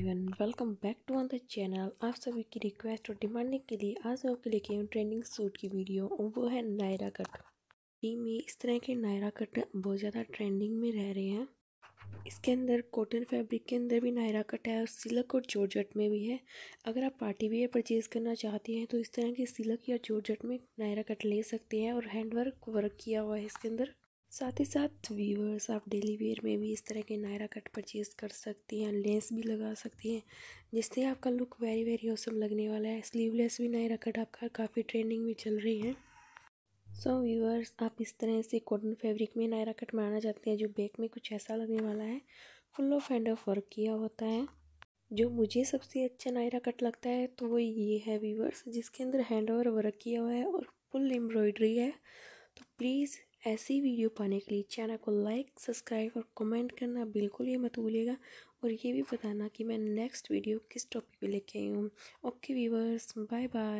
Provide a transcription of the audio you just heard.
everyone welcome back to on the channel आप सभी की रिक्वेस्ट और डिमांड के लिए आज मैं आपके लेके हूँ ट्रेंडिंग सूट की वीडियो और वो है नायरा कट टी में इस तरह के नायरा कट बहुत ज़्यादा ट्रेंडिंग में रह रहे हैं इसके अंदर कॉटन फैब्रिक के अंदर भी नायरा कट है और सिलक और जॉर्जट में भी है अगर आप पार्टी वेयर परचेज़ करना चाहते हैं तो इस तरह के सिलक या जॉर्जट में नायरा कट ले सकते हैं और हैंडवर्क वर्क किया हुआ है इसके अंदर साथ ही साथ व्यूअर्स आप डेली वेयर में भी इस तरह के नायरा कट परचेज़ कर सकती हैं लेंस भी लगा सकती हैं जिससे आपका लुक वेरी वेरी औसम लगने वाला है स्लीवलेस भी नायरा कट आपका काफ़ी ट्रेंडिंग में चल रही है सो so, व्यूअर्स आप इस तरह से कॉटन फैब्रिक में नायरा कट मारना चाहते हैं जो बैक में कुछ ऐसा लगने वाला है full of end of work किया होता है जो मुझे सबसे अच्छा नायरा कट लगता है तो वो ये है व्यूअर्स जिसके अंदर हैंड ओवर वर्क किया हुआ है और फुल एम्ब्रॉयडरी है तो प्लीज़ ऐसी वीडियो पाने के लिए चैनल को लाइक सब्सक्राइब और कमेंट करना बिल्कुल ये मत भूलिएगा और ये भी बताना कि मैं नेक्स्ट वीडियो किस टॉपिक पे लेके आई हूँ ओके वीवर्स बाय बाय